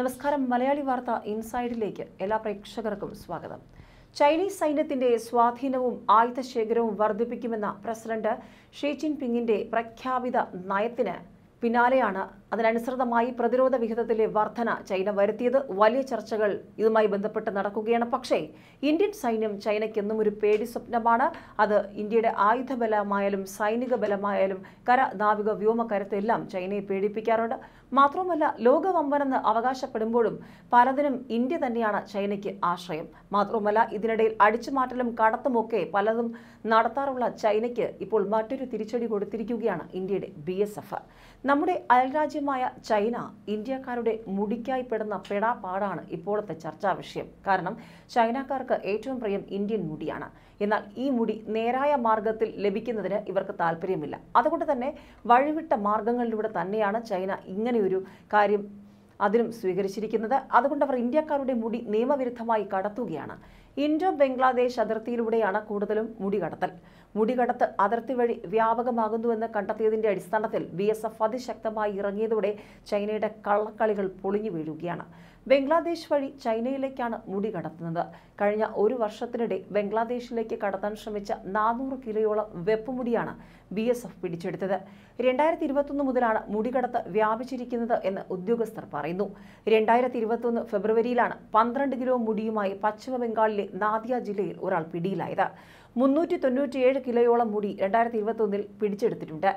നമസ്കാരം മലയാളി വാർത്ത ഇൻസൈഡിലേക്ക് എല്ലാ പ്രേക്ഷകർക്കും സ്വാഗതം ചൈനീസ് സൈന്യത്തിന്റെ സ്വാധീനവും ആയുധശേഖരവും വർദ്ധിപ്പിക്കുമെന്ന പ്രസിഡന്റ് ഷീ പിങ്ങിന്റെ പ്രഖ്യാപിത നയത്തിന് പിന്നാലെയാണ് അതിനനുസൃതമായി പ്രതിരോധ വിഹിതത്തിലെ വർധന ചൈന വരുത്തിയത് വലിയ ചർച്ചകൾ ഇതുമായി ബന്ധപ്പെട്ട് നടക്കുകയാണ് പക്ഷേ ഇന്ത്യൻ സൈന്യം ചൈനയ്ക്ക് എന്നും ഒരു പേടി സ്വപ്നമാണ് അത് ഇന്ത്യയുടെ ആയുധ ബലമായാലും സൈനിക ബലമായാലും കര നാവിക വ്യോമ കരുത്തെല്ലാം ചൈനയെ പേടിപ്പിക്കാറുണ്ട് മാത്രവുമല്ല ലോകവമ്പനെന്ന് അവകാശപ്പെടുമ്പോഴും പലതിനും ഇന്ത്യ തന്നെയാണ് ചൈനയ്ക്ക് ആശ്രയം മാത്രവുമല്ല ഇതിനിടയിൽ അടിച്ചുമാറ്റലും കടത്തുമൊക്കെ പലതും നടത്താറുള്ള ചൈനയ്ക്ക് ഇപ്പോൾ മറ്റൊരു തിരിച്ചടി കൊടുത്തിരിക്കുകയാണ് ഇന്ത്യയുടെ ബി നമ്മുടെ അയൽരാജ്യ രാജ്യമായ ചൈന ഇന്ത്യക്കാരുടെ മുടിക്കായി പെടുന്ന പെടാപ്പാടാണ് ഇപ്പോഴത്തെ ചർച്ചാ വിഷയം കാരണം ചൈനക്കാർക്ക് ഏറ്റവും പ്രിയം ഇന്ത്യൻ മുടിയാണ് എന്നാൽ ഈ മുടി നേരായ മാർഗത്തിൽ ലഭിക്കുന്നതിന് ഇവർക്ക് താല്പര്യമില്ല അതുകൊണ്ട് തന്നെ വഴിവിട്ട മാർഗങ്ങളിലൂടെ തന്നെയാണ് ചൈന ഇങ്ങനെയൊരു കാര്യം അതിനും സ്വീകരിച്ചിരിക്കുന്നത് അതുകൊണ്ട് അവർ ഇന്ത്യക്കാരുടെ മുടി നിയമവിരുദ്ധമായി കടത്തുകയാണ് ഇന്തോ ബംഗ്ലാദേശ് അതിർത്തിയിലൂടെയാണ് കൂടുതലും മുടികടത്തൽ മുടികടത്ത് അതിർത്തി വഴി വ്യാപകമാകുന്നുവെന്ന് കണ്ടെത്തിയതിന്റെ അടിസ്ഥാനത്തിൽ ബി എസ് എഫ് അതിശക്തമായി ഇറങ്ങിയതോടെ ചൈനയുടെ കള്ളക്കളികൾ പൊളിഞ്ഞു വീഴുകയാണ് ബംഗ്ലാദേശ് വഴി ചൈനയിലേക്കാണ് മുടി കടത്തുന്നത് കഴിഞ്ഞ ഒരു വർഷത്തിനിടെ ബംഗ്ലാദേശിലേക്ക് കടത്താൻ ശ്രമിച്ച നാനൂറ് കിലോയോളം വെപ്പുമുടിയാണ് ബി എസ് എഫ് പിടിച്ചെടുത്തത് രണ്ടായിരത്തി ഇരുപത്തൊന്ന് മുതലാണ് മുടികടത്ത് വ്യാപിച്ചിരിക്കുന്നത് എന്ന് ഉദ്യോഗസ്ഥർ പറയുന്നു രണ്ടായിരത്തി ഇരുപത്തൊന്ന് ഫെബ്രുവരിയിലാണ് പന്ത്രണ്ട് കിലോ മുടിയുമായി പശ്ചിമ ബംഗാളിലെ നാദിയ ജില്ലയിൽ ഒരാൾ പിടിയിലായത് മുന്നൂറ്റി തൊണ്ണൂറ്റിയേഴ് കിലോയോളം മുടി രണ്ടായിരത്തി ഇരുപത്തൊന്നിൽ പിടിച്ചെടുത്തിട്ടുണ്ട്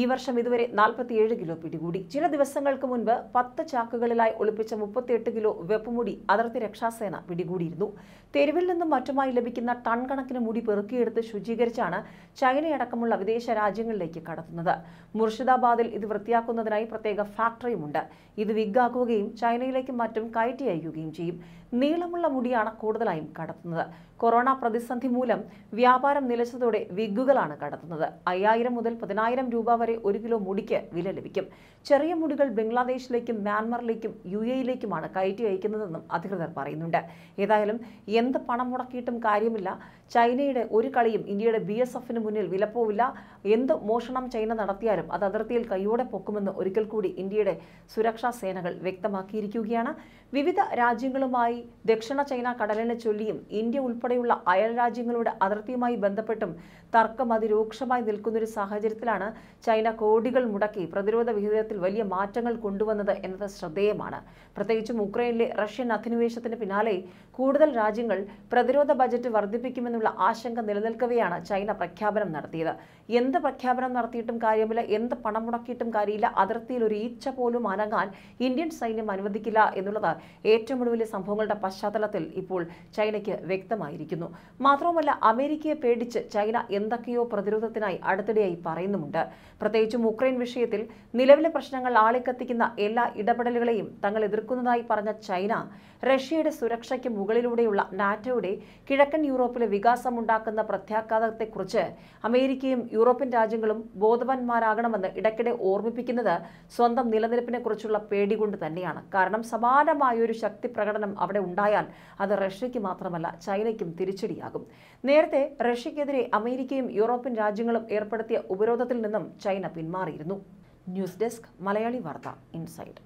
ഈ വർഷം ഇതുവരെ നാൽപ്പത്തിയേഴ് കിലോ പിടികൂടി ചില ദിവസങ്ങൾക്ക് മുൻപ് പത്ത് ചാക്കുകളിലായി ഒളിപ്പിച്ച മുപ്പത്തിയെട്ട് കിലോ വെപ്പുമുടി അതിർത്തി രക്ഷാസേന പിടികൂടിയിരുന്നു തെരുവിൽ നിന്നും മറ്റുമായി ലഭിക്കുന്ന ടൺ കണക്കിന് മുടി പെറുക്കിയെടുത്ത് ശുചീകരിച്ചാണ് ചൈനയടക്കമുള്ള വിദേശ രാജ്യങ്ങളിലേക്ക് കടത്തുന്നത് മുർഷിദാബാദിൽ ഇത് വൃത്തിയാക്കുന്നതിനായി പ്രത്യേക ഫാക്ടറിയുമുണ്ട് ഇത് വിഗാക്കുകയും ചൈനയിലേക്കും മറ്റും കയറ്റി അയക്കുകയും ചെയ്യും നീളമുള്ള മുടിയാണ് കൂടുതലായും കടത്തുന്നത് കൊറോണ പ്രതിസന്ധി മൂലം വ്യാപാരം നിലച്ചതോടെ വിഗുകളാണ് കടത്തുന്നത് അയ്യായിരം മുതൽ പതിനായിരം രൂപ വരെ ഒരു കിലോ മുടിക്ക് വില ലഭിക്കും ചെറിയ മുടികൾ ബംഗ്ലാദേശിലേക്കും മ്യാൻമറിലേക്കും യു എയിലേക്കുമാണ് കയറ്റി അയക്കുന്നതെന്നും അധികൃതർ പറയുന്നുണ്ട് ഏതായാലും എന്ത് പണം മുടക്കിയിട്ടും കാര്യമില്ല ചൈനയുടെ ഒരു കളിയും ഇന്ത്യയുടെ ബി എസ് എഫിന് മുന്നിൽ വിലപ്പോവില്ല എന്ത് മോഷണം ചൈന നടത്തിയാലും അത് അതിർത്തിയിൽ കൈയോടെ പൊക്കുമെന്ന് ഒരിക്കൽ കൂടി ഇന്ത്യയുടെ സുരക്ഷാ സേനകൾ വ്യക്തമാക്കിയിരിക്കുകയാണ് വിവിധ രാജ്യങ്ങളുമായി ദക്ഷിണ ചൈന കടലിനെ ചൊല്ലിയും ഇന്ത്യ ഉൾപ്പെടെയുള്ള അയൽ രാജ്യങ്ങളുടെ അതിർത്തിയുമായി ബന്ധപ്പെട്ടും തർക്കം അതിരൂക്ഷമായി നിൽക്കുന്നൊരു സാഹചര്യത്തിലാണ് ചൈന കോടികൾ മുടക്കി പ്രതിരോധ വിഹിതത്തിൽ വലിയ മാറ്റങ്ങൾ കൊണ്ടുവന്നത് എന്നത് ശ്രദ്ധേയമാണ് പ്രത്യേകിച്ചും ഉക്രൈനിലെ റഷ്യൻ അധിനിവേശത്തിന് പിന്നാലെ കൂടുതൽ രാജ്യങ്ങൾ പ്രതിരോധ ബജറ്റ് വർദ്ധിപ്പിക്കുമെന്നുള്ള ആശങ്ക നിലനിൽക്കവെയാണ് ചൈന പ്രഖ്യാപനം നടത്തിയത് എന്ത് പ്രഖ്യാപനം നടത്തിയിട്ടും കാര്യമില്ല എന്ത് പണം മുടക്കിയിട്ടും കാര്യമില്ല അതിർത്തിയിൽ ഒരു ഈച്ച പോലും അനങ്ങാൻ ഇന്ത്യൻ സൈന്യം അനുവദിക്കില്ല എന്നുള്ളത് ഏറ്റവും ഒടുവിലെ സംഭവങ്ങളുടെ പശ്ചാത്തലത്തിൽ ഇപ്പോൾ ചൈനയ്ക്ക് വ്യക്തമായിരിക്കുന്നു മാത്രവുമല്ല അമേരിക്കയെ പേടിച്ച് ചൈന എന്തൊക്കെയോ പ്രതിരോധത്തിനായി അടുത്തിടെയായി പറയുന്നുമുണ്ട് പ്രത്യേകിച്ചും ഉക്രൈൻ വിഷയത്തിൽ നിലവിലെ പ്രശ്നങ്ങൾ ആളിക്കത്തിക്കുന്ന എല്ലാ ഇടപെടലുകളെയും തങ്ങൾ എതിർക്കുന്നതായി പറഞ്ഞ ചൈന റഷ്യയുടെ സുരക്ഷയ്ക്ക് മുകളിലൂടെയുള്ള നാറ്റോയുടെ കിഴക്കൻ യൂറോപ്പിലെ വികാസമുണ്ടാക്കുന്ന പ്രത്യാഘാതത്തെക്കുറിച്ച് അമേരിക്കയും യൂറോപ്യൻ രാജ്യങ്ങളും ബോധവാന്മാരാകണമെന്ന് ഇടയ്ക്കിടെ ഓർമ്മിപ്പിക്കുന്നത് സ്വന്തം നിലനിൽപ്പിനെക്കുറിച്ചുള്ള പേടി കൊണ്ട് തന്നെയാണ് കാരണം സമാനമായൊരു ശക്തി പ്രകടനം അവിടെ ഉണ്ടായാൽ അത് റഷ്യയ്ക്ക് മാത്രമല്ല ചൈനയ്ക്കും തിരിച്ചടിയാകും നേരത്തെ റഷ്യക്കെതിരെ അമേരിക്കയും യൂറോപ്യൻ രാജ്യങ്ങളും ഏർപ്പെടുത്തിയ ഉപരോധത്തിൽ നിന്നും ചൈന പിന്മാറിയിരുന്നു news desk Malayali Vartha inside